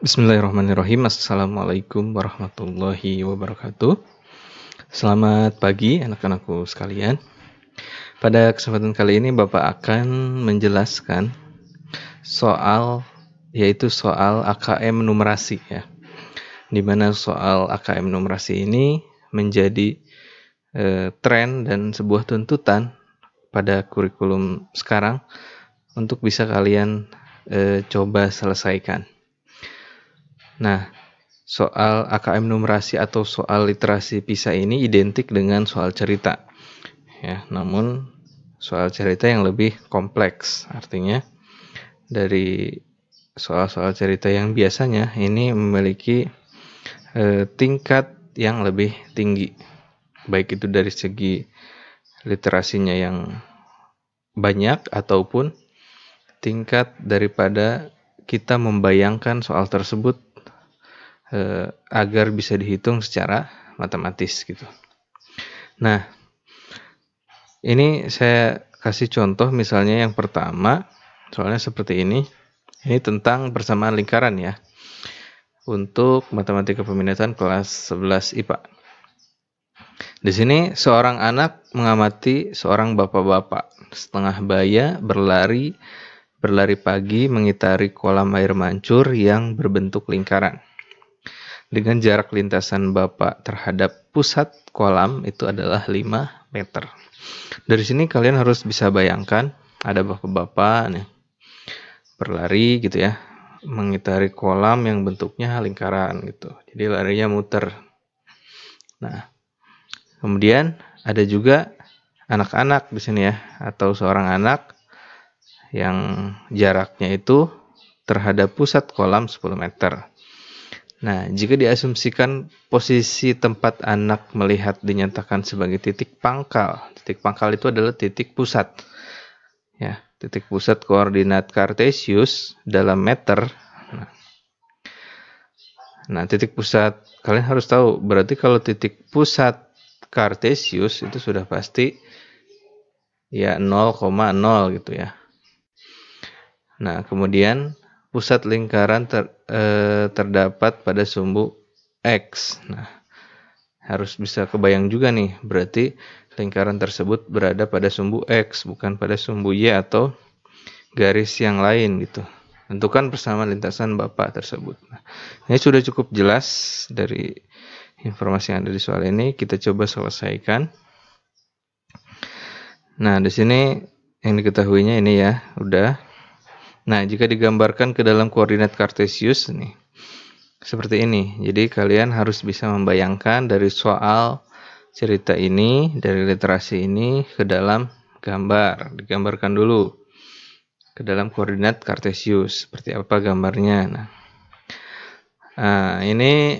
Bismillahirrahmanirrahim. Assalamualaikum warahmatullahi wabarakatuh. Selamat pagi anak-anakku sekalian. Pada kesempatan kali ini Bapak akan menjelaskan soal yaitu soal AKM numerasi ya. Dimana soal AKM numerasi ini menjadi e, tren dan sebuah tuntutan pada kurikulum sekarang untuk bisa kalian e, coba selesaikan. Nah, soal AKM numerasi atau soal literasi PISA ini identik dengan soal cerita. Ya, namun soal cerita yang lebih kompleks. Artinya dari soal-soal cerita yang biasanya ini memiliki e, tingkat yang lebih tinggi. Baik itu dari segi literasinya yang banyak ataupun tingkat daripada kita membayangkan soal tersebut eh, agar bisa dihitung secara matematis gitu. Nah, ini saya kasih contoh misalnya yang pertama, soalnya seperti ini. Ini tentang persamaan lingkaran ya. Untuk matematika peminatan kelas 11 IPA. Di sini seorang anak mengamati seorang bapak-bapak setengah baya berlari berlari pagi mengitari kolam air mancur yang berbentuk lingkaran dengan jarak lintasan Bapak terhadap pusat kolam itu adalah 5 meter. Dari sini kalian harus bisa bayangkan ada bapak-bapak nih berlari gitu ya mengitari kolam yang bentuknya lingkaran gitu. Jadi larinya muter. Nah, kemudian ada juga anak-anak di sini ya atau seorang anak yang jaraknya itu terhadap pusat kolam 10 meter. Nah, jika diasumsikan posisi tempat anak melihat dinyatakan sebagai titik pangkal, titik pangkal itu adalah titik pusat. Ya, titik pusat koordinat kartesius dalam meter. Nah, nah, titik pusat kalian harus tahu, berarti kalau titik pusat kartesius itu sudah pasti ya 0,0 gitu ya. Nah, kemudian pusat lingkaran ter, eh, terdapat pada sumbu X. Nah, harus bisa kebayang juga nih, berarti lingkaran tersebut berada pada sumbu X, bukan pada sumbu Y atau garis yang lain gitu. Tentukan persamaan lintasan Bapak tersebut. Nah, ini sudah cukup jelas dari informasi yang ada di soal ini. Kita coba selesaikan. Nah, di sini yang diketahuinya ini ya, udah Nah, jika digambarkan ke dalam koordinat kartesius nih, seperti ini. Jadi kalian harus bisa membayangkan dari soal cerita ini, dari literasi ini ke dalam gambar. Digambarkan dulu ke dalam koordinat kartesius. Seperti apa gambarnya? Nah, ah, ini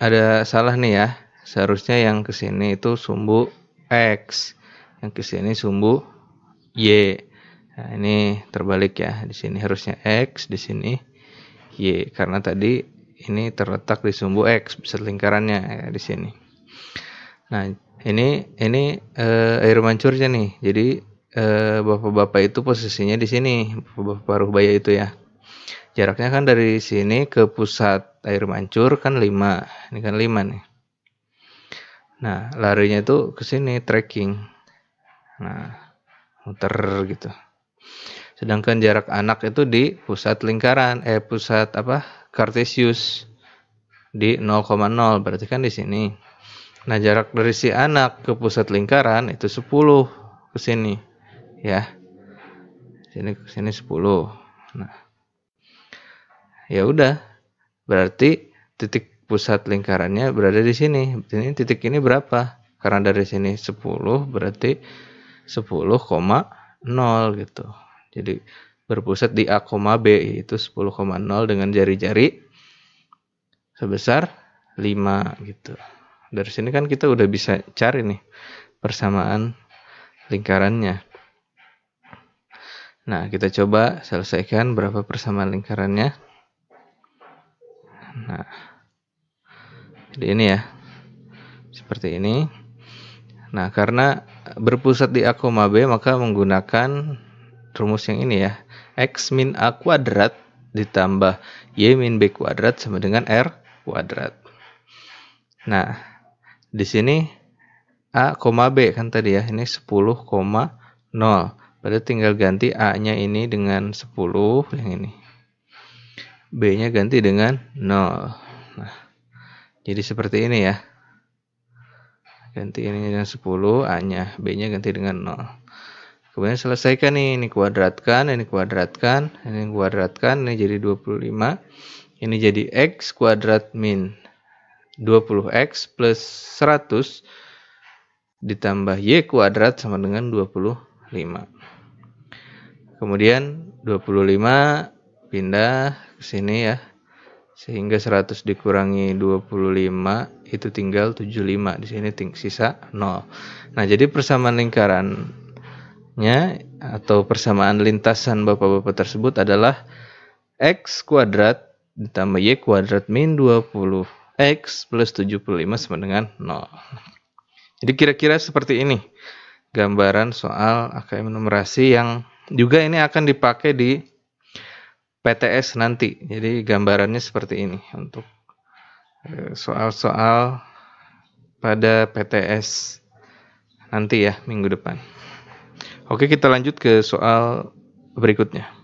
ada salah nih ya. Seharusnya yang kesini itu sumbu X, yang kesini sumbu Y. Nah, ini terbalik ya. Di sini harusnya X, di sini Y. Karena tadi ini terletak di sumbu X, besar lingkarannya ya, di sini. Nah, ini ini eh, air mancurnya nih. Jadi eh, bapak-bapak eh, itu posisinya di sini, bapak-bapak Ruhbaya itu ya. Jaraknya kan dari sini ke pusat air mancur kan 5. Ini kan 5 nih. Nah, larinya itu ke sini trekking. Nah, muter gitu. Sedangkan jarak anak itu di pusat lingkaran, eh pusat apa? Kartesius di 0,0 berarti kan di sini. Nah, jarak dari si anak ke pusat lingkaran itu 10 ke sini. Ya. Sini ke sini 10. Nah. Ya udah. Berarti titik pusat lingkarannya berada di sini. Ini titik ini berapa? Karena dari sini 10 berarti 10, 0 gitu. Jadi berpusat di A, B yaitu 10,0 dengan jari-jari sebesar 5 gitu. Dari sini kan kita udah bisa cari nih persamaan lingkarannya. Nah, kita coba selesaikan berapa persamaan lingkarannya. Nah, jadi ini ya. Seperti ini. Nah, karena berpusat di A, B maka menggunakan rumus yang ini ya. X min A kuadrat ditambah Y min B kuadrat sama dengan R kuadrat. Nah, di sini A, B kan tadi ya. Ini 10,0. Berarti tinggal ganti A-nya ini dengan 10 yang ini. B-nya ganti dengan 0. Nah, jadi seperti ini ya ganti ini dengan 10 A nya B nya ganti dengan 0 kemudian selesaikan nih ini kuadratkan ini kuadratkan ini kuadratkan ini jadi 25 ini jadi X kuadrat min 20X plus 100 ditambah Y kuadrat sama dengan 25 kemudian 25 pindah ke sini ya sehingga 100 dikurangi 25 itu tinggal 75 di sini ting sisa 0 nah jadi persamaan lingkarannya atau persamaan lintasan bapak-bapak tersebut adalah x kuadrat ditambah y kuadrat min 20 x plus 75 sama dengan 0 jadi kira-kira seperti ini gambaran soal AKM numerasi yang juga ini akan dipakai di PTS nanti. Jadi gambarannya seperti ini untuk eh, soal-soal pada PTS nanti ya minggu depan. Oke, kita lanjut ke soal berikutnya.